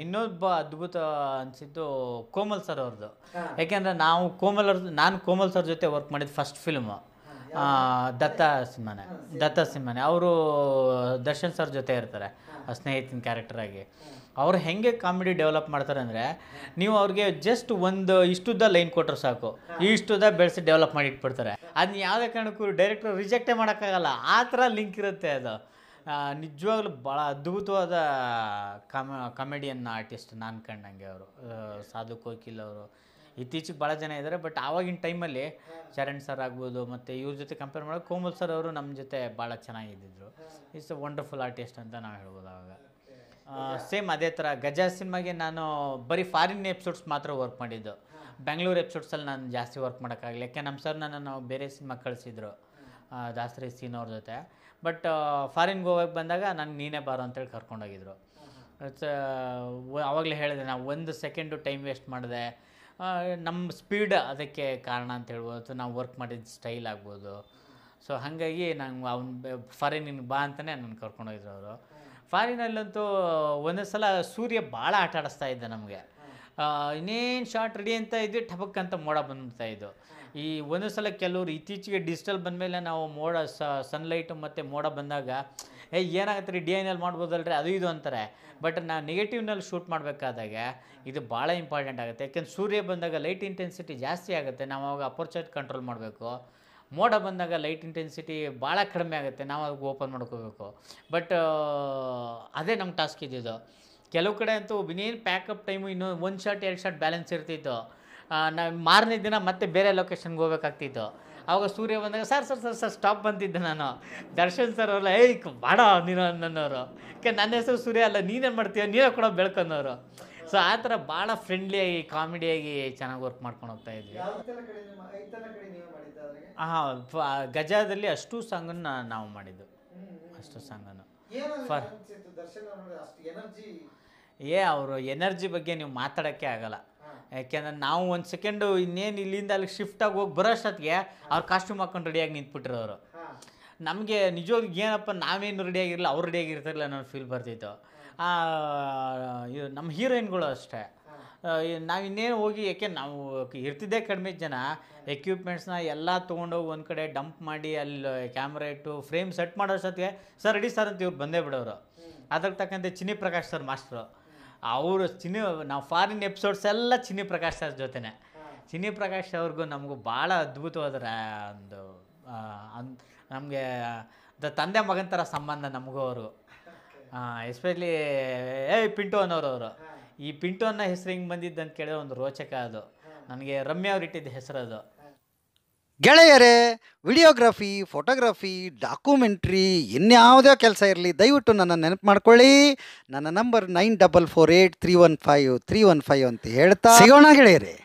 ಇನ್ನೊಬ್ಬ ಅದ್ಭುತ ಅನಿಸಿದ್ದು ಕೋಮಲ್ ಸರ್ ಅವ್ರದ್ದು ಯಾಕೆಂದರೆ ನಾವು ಕೋಮಲ್ ಅವ್ರದ್ದು ನಾನು ಕೋಮಲ್ ಸರ್ ಜೊತೆ ವರ್ಕ್ ಮಾಡಿದ್ದು ಫಸ್ಟ್ ಫಿಲ್ಮು ದತ್ತ ಸಿಂಹನೆ ದತ್ತ ಸಿಂಹನೆ ಅವರು ದರ್ಶನ್ ಸರ್ ಜೊತೆ ಇರ್ತಾರೆ ಸ್ನೇಹಿತನ ಕ್ಯಾರೆಕ್ಟರಾಗಿ ಅವರು ಹೆಂಗೆ ಕಾಮಿಡಿ ಡೆವಲಪ್ ಮಾಡ್ತಾರೆ ಅಂದರೆ ನೀವು ಅವ್ರಿಗೆ ಜಸ್ಟ್ ಒಂದು ಇಷ್ಟುದ್ದ ಲೈನ್ ಕೊಟ್ಟರು ಸಾಕು ಇಷ್ಟುದ ಬೆಳೆಸಿ ಡೆವಲಪ್ ಮಾಡಿ ಇಟ್ಬಿಡ್ತಾರೆ ಅದನ್ನ ಯಾವುದೇ ಕಾರಣಕ್ಕೂ ಡೈರೆಕ್ಟರ್ ರಿಜೆಕ್ಟೇ ಮಾಡೋಕ್ಕಾಗಲ್ಲ ಆ ಥರ ಲಿಂಕ್ ಇರುತ್ತೆ ಅದು ನಿಜವಾಗ್ಲೂ ಭಾಳ ಅದ್ಭುತವಾದ ಕಮ ಕಾಮಿಡಿಯನ್ ಆರ್ಟಿಸ್ಟ್ ನಾನು ಕಂಡಂಗೆ ಅವರು ಸಾಧು ಕೋಕಿಲ್ ಅವರು ಇತ್ತೀಚೆಗೆ ಭಾಳ ಜನ ಇದ್ದಾರೆ ಬಟ್ ಆವಾಗಿನ ಟೈಮಲ್ಲಿ ಚರಣ್ ಸರ್ ಆಗ್ಬೋದು ಮತ್ತು ಇವ್ರ ಜೊತೆ ಕಂಪೇರ್ ಮಾಡೋಕೆ ಕೋಮಲ್ ಸರ್ ಅವರು ನಮ್ಮ ಜೊತೆ ಭಾಳ ಚೆನ್ನಾಗಿದ್ದಿದ್ರು ಇಟ್ಸ್ ಅ ವಂಡರ್ಫುಲ್ ಆರ್ಟಿಸ್ಟ್ ಅಂತ ನಾವು ಹೇಳ್ಬೋದು ಆವಾಗ ಸೇಮ್ ಅದೇ ಥರ ಗಜಾ ಸಿನಿಮಾಗೆ ನಾನು ಬರೀ ಫಾರಿನ್ ಎಪಿಸೋಡ್ಸ್ ಮಾತ್ರ ವರ್ಕ್ ಮಾಡಿದ್ದು ಬೆಂಗಳೂರು ಎಪಿಸೋಡ್ಸಲ್ಲಿ ನಾನು ಜಾಸ್ತಿ ವರ್ಕ್ ಮಾಡೋಕ್ಕಾಗಲಿ ಯಾಕೆ ನಮ್ಮ ಸರ್ ನನ್ನ ನಾವು ಬೇರೆ ಸಿನಿಮಾ ಕಳಿಸಿದ್ರು ದಾಸರಿ ಸೀನ್ ಅವ್ರ ಜೊತೆ ಬಟ್ ಫಾರಿನ್ಗೆ ಹೋಗಕ್ಕೆ ಬಂದಾಗ ನಾನು ನೀನೇ ಬಾರೋ ಅಂತೇಳಿ ಕರ್ಕೊಂಡೋಗಿದ್ರು ಆವಾಗಲೇ uh, ಹೇಳಿದೆ ನಾವು ಒಂದು ಸೆಕೆಂಡು ಟೈಮ್ ವೇಸ್ಟ್ ಮಾಡಿದೆ ನಮ್ಮ ಸ್ಪೀಡ್ ಅದಕ್ಕೆ ಕಾರಣ ಅಂತ ಹೇಳ್ಬೋದು ನಾವು ವರ್ಕ್ ಮಾಡಿದ ಸ್ಟೈಲ್ ಆಗ್ಬೋದು ಸೊ ಹಾಗಾಗಿ ನಂಗೆ ಅವ್ನು ಫಾರಿನಿಗೆ ಬಾ ಅಂತಲೇ ನನ್ನ ಕರ್ಕೊಂಡೋಗಿದ್ರು ಅವರು ಫಾರಿನಲ್ಲಂತೂ ಒಂದೊಂದು ಸಲ ಸೂರ್ಯ ಭಾಳ ಆಟ ಆಡಿಸ್ತಾ ಇದ್ದ ನಮಗೆ ಇನ್ನೇನು ಶಾರ್ಟ್ ರೆಡಿ ಅಂತ ಇದ್ವಿ ಟಪಕ್ ಅಂತ ಮೋಡ ಬಂದ್ಬಿಡ್ತಾಯಿದ್ದು ಈ ಒಂದು ಸಲ ಕೆಲವರು ಇತ್ತೀಚೆಗೆ ಡಿಜಿಟಲ್ ಬಂದಮೇಲೆ ನಾವು ಮೋಡ ಸ ಸನ್ಲೈಟು ಮತ್ತು ಮೋಡ ಬಂದಾಗ ಏ ಏನಾಗುತ್ತೆ ರೀ ಡಿ ಎಲ್ ಮಾಡ್ಬೋದಲ್ರಿ ಅದು ಇದು ಅಂತಾರೆ ಬಟ್ ನಾವು ನೆಗೆಟಿವ್ನಲ್ಲಿ ಶೂಟ್ ಮಾಡಬೇಕಾದಾಗ ಇದು ಭಾಳ ಇಂಪಾರ್ಟೆಂಟ್ ಆಗುತ್ತೆ ಯಾಕೆಂದ್ರೆ ಸೂರ್ಯ ಬಂದಾಗ ಲೈಟ್ ಇಂಟೆನ್ಸಿಟಿ ಜಾಸ್ತಿ ಆಗುತ್ತೆ ನಾವು ಅವಾಗ ಅಪರ್ಚರ್ ಕಂಟ್ರೋಲ್ ಮಾಡಬೇಕು ಮೋಡ ಬಂದಾಗ ಲೈಟ್ ಇಂಟೆನ್ಸಿಟಿ ಭಾಳ ಕಡಿಮೆ ಆಗುತ್ತೆ ನಾವು ಅದಕ್ಕೆ ಓಪನ್ ಮಾಡ್ಕೋಬೇಕು ಬಟ್ ಅದೇ ನಮ್ಮ ಟಾಸ್ಕ್ ಇದ್ದಿದ್ದು ಕೆಲವು ಕಡೆ ಅಂತೂ ಇನ್ನೇನು ಪ್ಯಾಕಪ್ ಟೈಮು ಇನ್ನೂ ಒಂದು ಶಾಟ್ ಎರಡು ಶಾಟ್ ಬ್ಯಾಲೆನ್ಸ್ ಇರ್ತಿತ್ತು ನಾವು ಮಾರನೇ ದಿನ ಮತ್ತೆ ಬೇರೆ ಲೊಕೇಶನ್ಗೆ ಹೋಗ್ಬೇಕಾಗ್ತಿತ್ತು ಆವಾಗ ಸೂರ್ಯ ಬಂದಾಗ sir sir sir sir stop ಬಂದಿದ್ದೆ ನಾನು ದರ್ಶನ್ ಸರ್ ಅವ್ರಲ್ಲ ಏಯ್ ಬಾಡ ನೀನು ನನ್ನವರು ಯಾಕೆ ನನ್ನ ಹೆಸರು ಸೂರ್ಯ ಅಲ್ಲ ನೀನೇನು ಮಾಡ್ತೀಯ ನೀನೇ ಕೂಡ ಬೆಳ್ಕೊಂಡವರು ಸೊ ಆ ಥರ ಭಾಳ ಫ್ರೆಂಡ್ಲಿಯಾಗಿ ಕಾಮಿಡಿಯಾಗಿ ಚೆನ್ನಾಗಿ ವರ್ಕ್ ಮಾಡ್ಕೊಂಡು ಹೋಗ್ತಾ ಇದ್ವಿ ಹಾಂ ಗಜಾದಲ್ಲಿ ಅಷ್ಟು ಸಾಂಗನ್ನು ನಾವು ಮಾಡಿದ್ದು ಅಷ್ಟು ಸಾಂಗನ್ನು ಫರ್ ಏ ಅವರು ಎನರ್ಜಿ ಬಗ್ಗೆ ನೀವು ಮಾತಾಡೋಕ್ಕೆ ಆಗಲ್ಲ ಯಾಕೆಂದ್ರೆ ನಾವು ಒಂದು ಸೆಕೆಂಡು ಇನ್ನೇನು ಇಲ್ಲಿಂದ ಅಲ್ಲಿ ಶಿಫ್ಟಾಗಿ ಹೋಗಿ ಬರೋಷ್ಟೊತ್ತಿಗೆ ಅವ್ರು ಕಾಸ್ಟ್ಯೂಮ್ ಹಾಕ್ಕೊಂಡು ರೆಡಿಯಾಗಿ ನಿಂತ್ಬಿಟ್ಟಿರೋರು ನಮಗೆ ನಿಜವಾಗ್ಲೂ ಏನಪ್ಪ ನಾವೇನು ರೆಡಿಯಾಗಿರಲಿಲ್ಲ ಅವ್ರು ರೆಡಿಯಾಗಿರ್ತಾರಲ್ಲ ಅನ್ನೋ ಫೀಲ್ ಬರ್ತಿತ್ತು ನಮ್ಮ ಹೀರೋಯಿನ್ಗಳು ಅಷ್ಟೇ ನಾವು ಇನ್ನೇನು ಹೋಗಿ ಯಾಕೆ ನಾವು ಇರ್ತಿದ್ದೆ ಕಡಿಮೆ ಜನ ಎಕ್ವಿಪ್ಮೆಂಟ್ಸ್ನ ಎಲ್ಲ ತೊಗೊಂಡೋಗಿ ಒಂದು ಕಡೆ ಡಂಪ್ ಮಾಡಿ ಅಲ್ಲಿ ಕ್ಯಾಮ್ರಾ ಇಟ್ಟು ಫ್ರೇಮ್ ಸೆಟ್ ಮಾಡೋಷ್ಟೊತ್ತಿಗೆ ಸರ್ ರೆಡಿ ಸರ್ ಅಂತ ಇವ್ರು ಬಂದೇ ಬಿಡೋರು ಅದಕ್ಕೆ ತಕ್ಕಂತೆ ಚಿನ್ನಿ ಪ್ರಕಾಶ್ ಸರ್ ಮಾಸ್ಟ್ರು ಅವರು ಚಿನಿ ನಾವು ಫಾರಿನ್ ಎಪಿಸೋಡ್ಸ್ ಎಲ್ಲ ಚಿನ್ನಿ ಪ್ರಕಾಶ್ ಸರ್ ಜೊತೆನೆ ಚಿನ್ನಿ ಪ್ರಕಾಶ್ ಅವ್ರಿಗೂ ನಮಗೂ ಭಾಳ ಅದ್ಭುತವಾದ ಒಂದು ನಮಗೆ ದ ತಂದೆ ಮಗನ ಥರ ಸಂಬಂಧ ನಮಗೂ ಅವರು ಎಸ್ಪೆಷಲಿ ಏ ಪಿಂಟು ಅನ್ನೋರು ಅವರು ಈ ಪಿಂಟು ಅನ್ನೋ ಹೆಸರು ಹಿಂಗೆ ಬಂದಿದ್ದಂತ ಅಂತ ಕೇಳಿದ್ರೆ ಒಂದು ರೋಚಕ ಅದು ನನಗೆ ರಮ್ಯ ಅವ್ರು ಇಟ್ಟಿದ್ದ ಹೆಸರು ಅದು ಗೆಳೆಯರೇ ವಿಡಿಯೋಗ್ರಫಿ ಫೋಟೋಗ್ರಫಿ ಡಾಕ್ಯುಮೆಂಟ್ರಿ ಇನ್ಯಾವುದೇ ಕೆಲಸ ಇರಲಿ ದಯವಿಟ್ಟು ನನ್ನ ನೆನಪು ಮಾಡ್ಕೊಳ್ಳಿ ನನ್ನ number nine double four eight three one five three one five ಅಂತ ಹೇಳ್ತಾ ಸಿಗೋಣ ಗೆಳೆಯರೇ